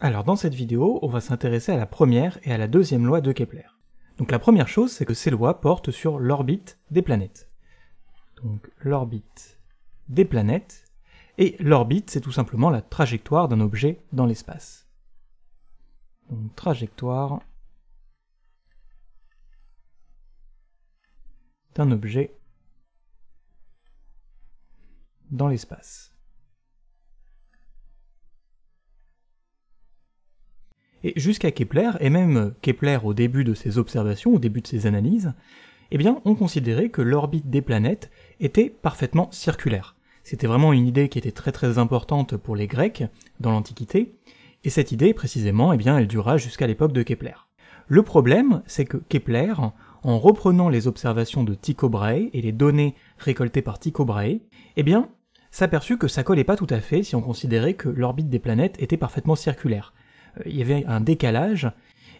Alors dans cette vidéo, on va s'intéresser à la première et à la deuxième loi de Kepler. Donc la première chose, c'est que ces lois portent sur l'orbite des planètes. Donc l'orbite des planètes, et l'orbite, c'est tout simplement la trajectoire d'un objet dans l'espace. Donc trajectoire d'un objet dans l'espace. et jusqu'à Kepler, et même Kepler au début de ses observations, au début de ses analyses, eh bien, on considérait que l'orbite des planètes était parfaitement circulaire. C'était vraiment une idée qui était très très importante pour les Grecs dans l'Antiquité, et cette idée, précisément, eh bien, elle dura jusqu'à l'époque de Kepler. Le problème, c'est que Kepler, en reprenant les observations de Tycho Brahe et les données récoltées par Tycho Brahe, eh bien, s'aperçut que ça collait pas tout à fait si on considérait que l'orbite des planètes était parfaitement circulaire il y avait un décalage,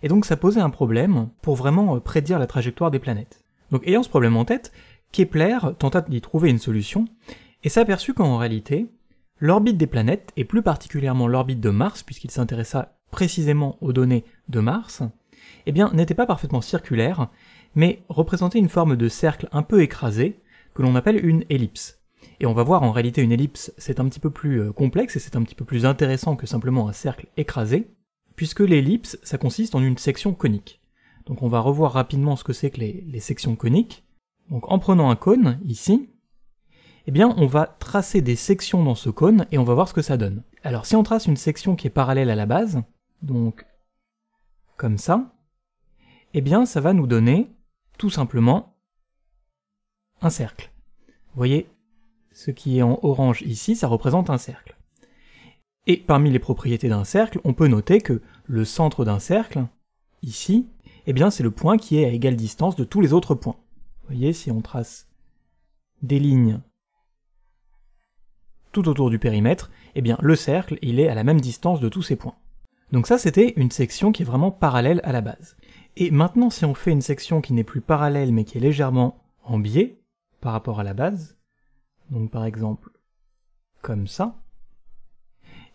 et donc ça posait un problème pour vraiment euh, prédire la trajectoire des planètes. Donc ayant ce problème en tête, Kepler tenta d'y trouver une solution, et s'aperçut qu'en réalité, l'orbite des planètes, et plus particulièrement l'orbite de Mars, puisqu'il s'intéressa précisément aux données de Mars, eh bien, n'était pas parfaitement circulaire, mais représentait une forme de cercle un peu écrasé, que l'on appelle une ellipse. Et on va voir en réalité une ellipse, c'est un petit peu plus euh, complexe et c'est un petit peu plus intéressant que simplement un cercle écrasé puisque l'ellipse, ça consiste en une section conique. Donc on va revoir rapidement ce que c'est que les, sections coniques. Donc en prenant un cône, ici, eh bien on va tracer des sections dans ce cône et on va voir ce que ça donne. Alors si on trace une section qui est parallèle à la base, donc comme ça, eh bien ça va nous donner tout simplement un cercle. Vous voyez, ce qui est en orange ici, ça représente un cercle. Et parmi les propriétés d'un cercle, on peut noter que le centre d'un cercle, ici, eh bien c'est le point qui est à égale distance de tous les autres points. Vous voyez, si on trace des lignes tout autour du périmètre, eh bien le cercle, il est à la même distance de tous ces points. Donc ça, c'était une section qui est vraiment parallèle à la base. Et maintenant, si on fait une section qui n'est plus parallèle, mais qui est légèrement en biais par rapport à la base, donc par exemple comme ça,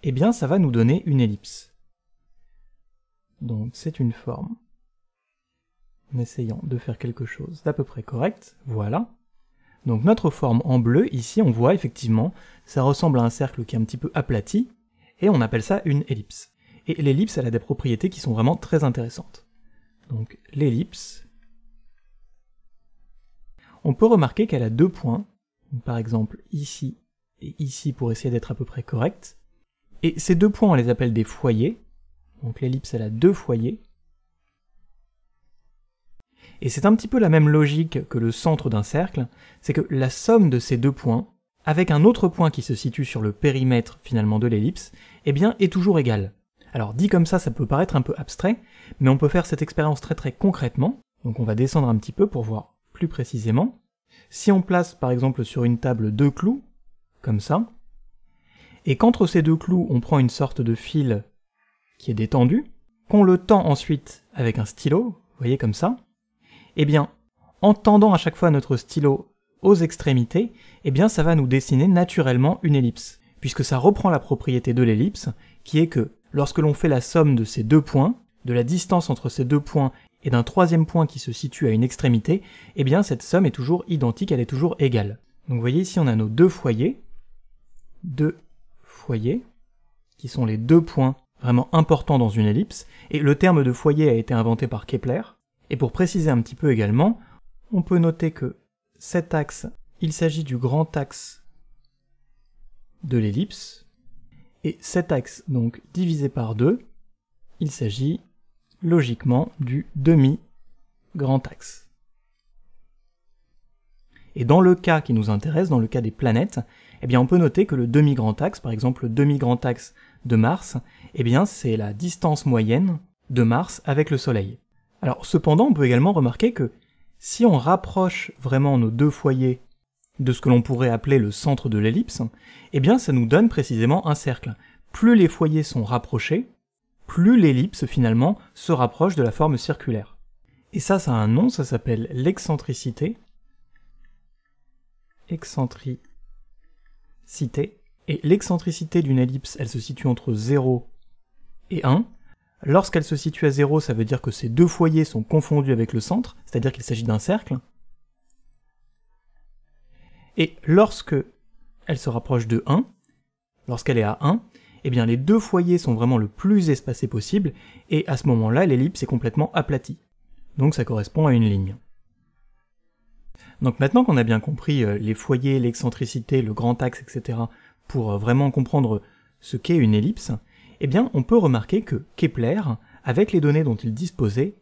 eh bien ça va nous donner une ellipse. Donc c'est une forme. En essayant de faire quelque chose d'à peu près correct, voilà. Donc notre forme en bleu, ici on voit effectivement, ça ressemble à un cercle qui est un petit peu aplati, et on appelle ça une ellipse. Et l'ellipse, elle a des propriétés qui sont vraiment très intéressantes. Donc l'ellipse, on peut remarquer qu'elle a deux points, par exemple ici et ici pour essayer d'être à peu près correct, et ces deux points, on les appelle des foyers. Donc l'ellipse, elle a deux foyers. Et c'est un petit peu la même logique que le centre d'un cercle, c'est que la somme de ces deux points, avec un autre point qui se situe sur le périmètre finalement de l'ellipse, eh bien est toujours égale. Alors dit comme ça, ça peut paraître un peu abstrait, mais on peut faire cette expérience très très concrètement, donc on va descendre un petit peu pour voir plus précisément. Si on place par exemple sur une table deux clous, comme ça, et qu'entre ces deux clous on prend une sorte de fil qui est détendu, qu'on le tend ensuite avec un stylo, vous voyez comme ça, et eh bien, en tendant à chaque fois notre stylo aux extrémités, eh bien ça va nous dessiner naturellement une ellipse, puisque ça reprend la propriété de l'ellipse, qui est que lorsque l'on fait la somme de ces deux points, de la distance entre ces deux points et d'un troisième point qui se situe à une extrémité, eh bien cette somme est toujours identique, elle est toujours égale. Donc vous voyez ici on a nos deux foyers, 2 foyer, qui sont les deux points vraiment importants dans une ellipse, et le terme de foyer a été inventé par Kepler. Et pour préciser un petit peu également, on peut noter que cet axe, il s'agit du grand axe de l'ellipse, et cet axe, donc divisé par 2, il s'agit logiquement du demi-grand axe. Et dans le cas qui nous intéresse, dans le cas des planètes, eh bien on peut noter que le demi-grand axe, par exemple le demi-grand axe de Mars, eh bien c'est la distance moyenne de Mars avec le Soleil. Alors cependant, on peut également remarquer que si on rapproche vraiment nos deux foyers de ce que l'on pourrait appeler le centre de l'ellipse, eh bien ça nous donne précisément un cercle. Plus les foyers sont rapprochés, plus l'ellipse finalement se rapproche de la forme circulaire. Et ça, ça a un nom, ça s'appelle l'excentricité, excentricité. Et l'excentricité d'une ellipse, elle se situe entre 0 et 1. Lorsqu'elle se situe à 0, ça veut dire que ces deux foyers sont confondus avec le centre, c'est-à-dire qu'il s'agit d'un cercle. Et lorsque elle se rapproche de 1, lorsqu'elle est à 1, eh bien les deux foyers sont vraiment le plus espacés possible, et à ce moment-là, l'ellipse est complètement aplatie. Donc ça correspond à une ligne. Donc maintenant qu'on a bien compris euh, les foyers, l'excentricité, le grand axe, etc., pour euh, vraiment comprendre ce qu'est une ellipse, eh bien on peut remarquer que Kepler, avec les données dont il disposait,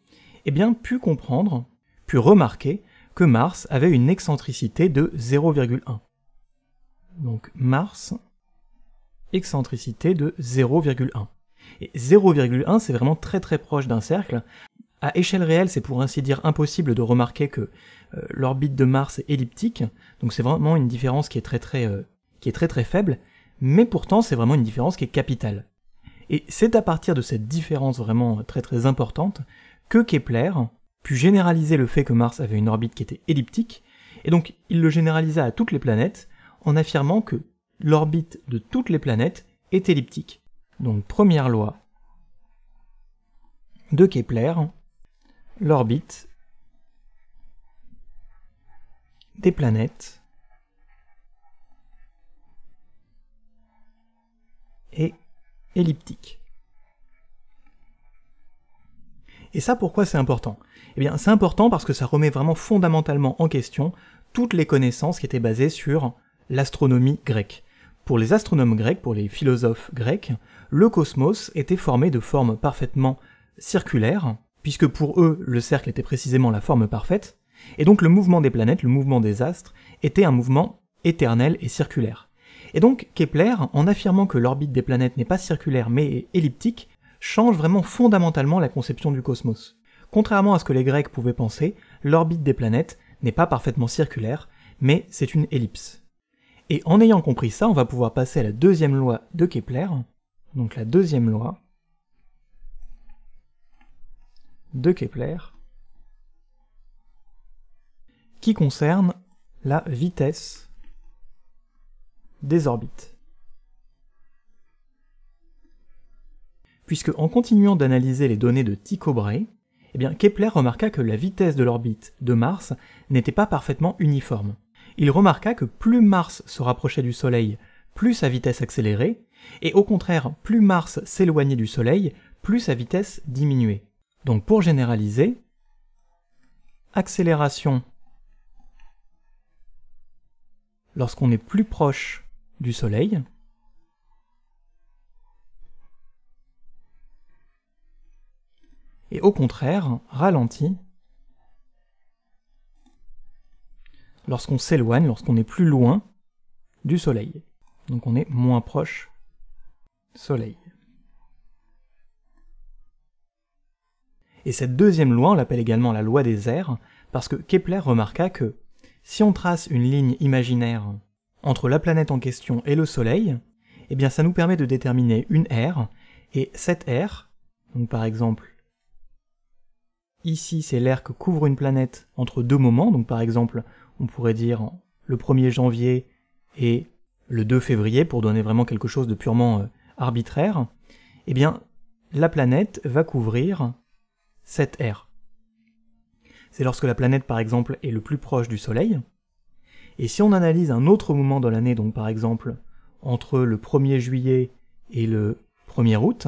eh bien put comprendre, put remarquer que Mars avait une excentricité de 0,1. Donc Mars, excentricité de 0,1. Et 0,1 c'est vraiment très très proche d'un cercle, à échelle réelle, c'est pour ainsi dire impossible de remarquer que euh, l'orbite de Mars est elliptique, donc c'est vraiment une différence qui est très très, euh, qui est très très faible, mais pourtant c'est vraiment une différence qui est capitale. Et c'est à partir de cette différence vraiment très très importante que Kepler put généraliser le fait que Mars avait une orbite qui était elliptique, et donc il le généralisa à toutes les planètes en affirmant que l'orbite de toutes les planètes est elliptique. Donc première loi de Kepler, l'orbite des planètes et elliptique. Et ça, pourquoi c'est important Eh bien, c'est important parce que ça remet vraiment fondamentalement en question toutes les connaissances qui étaient basées sur l'astronomie grecque. Pour les astronomes grecs, pour les philosophes grecs, le cosmos était formé de formes parfaitement circulaires, puisque pour eux le cercle était précisément la forme parfaite, et donc le mouvement des planètes, le mouvement des astres, était un mouvement éternel et circulaire. Et donc Kepler, en affirmant que l'orbite des planètes n'est pas circulaire mais elliptique, change vraiment fondamentalement la conception du cosmos. Contrairement à ce que les Grecs pouvaient penser, l'orbite des planètes n'est pas parfaitement circulaire, mais c'est une ellipse. Et en ayant compris ça, on va pouvoir passer à la deuxième loi de Kepler, donc la deuxième loi, de Kepler qui concerne la vitesse des orbites. Puisque en continuant d'analyser les données de Tycho Brahe, eh bien Kepler remarqua que la vitesse de l'orbite de Mars n'était pas parfaitement uniforme. Il remarqua que plus Mars se rapprochait du Soleil, plus sa vitesse accélérait, et au contraire, plus Mars s'éloignait du Soleil, plus sa vitesse diminuait. Donc pour généraliser, accélération lorsqu'on est plus proche du Soleil, et au contraire, ralenti lorsqu'on s'éloigne, lorsqu'on est plus loin du Soleil. Donc on est moins proche Soleil. Et cette deuxième loi, on l'appelle également la loi des airs, parce que Kepler remarqua que si on trace une ligne imaginaire entre la planète en question et le Soleil, eh bien ça nous permet de déterminer une aire, et cette aire, donc par exemple Ici, c'est l'air que couvre une planète entre deux moments, donc par exemple, on pourrait dire le 1er janvier et le 2 février, pour donner vraiment quelque chose de purement euh, arbitraire, eh bien, la planète va couvrir 7R. C'est lorsque la planète, par exemple, est le plus proche du Soleil. Et si on analyse un autre moment de l'année, donc par exemple entre le 1er juillet et le 1er août,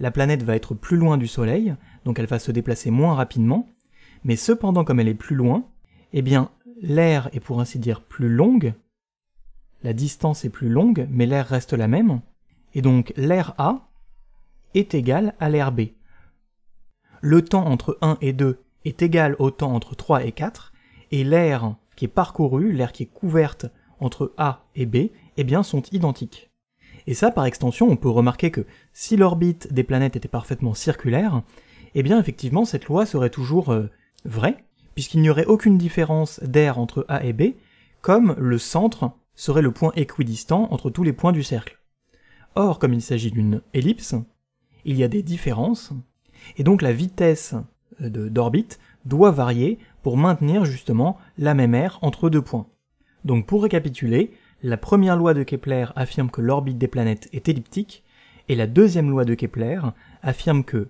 la planète va être plus loin du Soleil, donc elle va se déplacer moins rapidement, mais cependant comme elle est plus loin, eh bien l'air est pour ainsi dire plus longue, la distance est plus longue, mais l'air reste la même, et donc l'air A est égal à l'air B le temps entre 1 et 2 est égal au temps entre 3 et 4, et l'air qui est parcourue, l'air qui est couverte entre A et B, eh bien, sont identiques. Et ça, par extension, on peut remarquer que si l'orbite des planètes était parfaitement circulaire, eh bien, effectivement, cette loi serait toujours euh, vraie, puisqu'il n'y aurait aucune différence d'air entre A et B, comme le centre serait le point équidistant entre tous les points du cercle. Or, comme il s'agit d'une ellipse, il y a des différences, et donc la vitesse euh, d'orbite doit varier pour maintenir justement la même aire entre deux points. Donc pour récapituler, la première loi de Kepler affirme que l'orbite des planètes est elliptique, et la deuxième loi de Kepler affirme que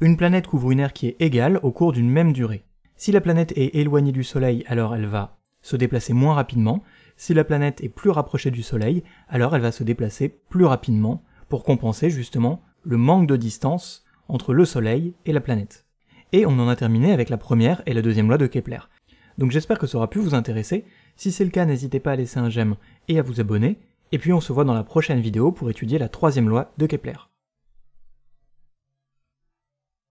une planète couvre une aire qui est égale au cours d'une même durée. Si la planète est éloignée du Soleil, alors elle va se déplacer moins rapidement. Si la planète est plus rapprochée du Soleil, alors elle va se déplacer plus rapidement pour compenser justement le manque de distance entre le Soleil et la planète. Et on en a terminé avec la première et la deuxième loi de Kepler. Donc j'espère que ça aura pu vous intéresser, si c'est le cas n'hésitez pas à laisser un j'aime et à vous abonner, et puis on se voit dans la prochaine vidéo pour étudier la troisième loi de Kepler.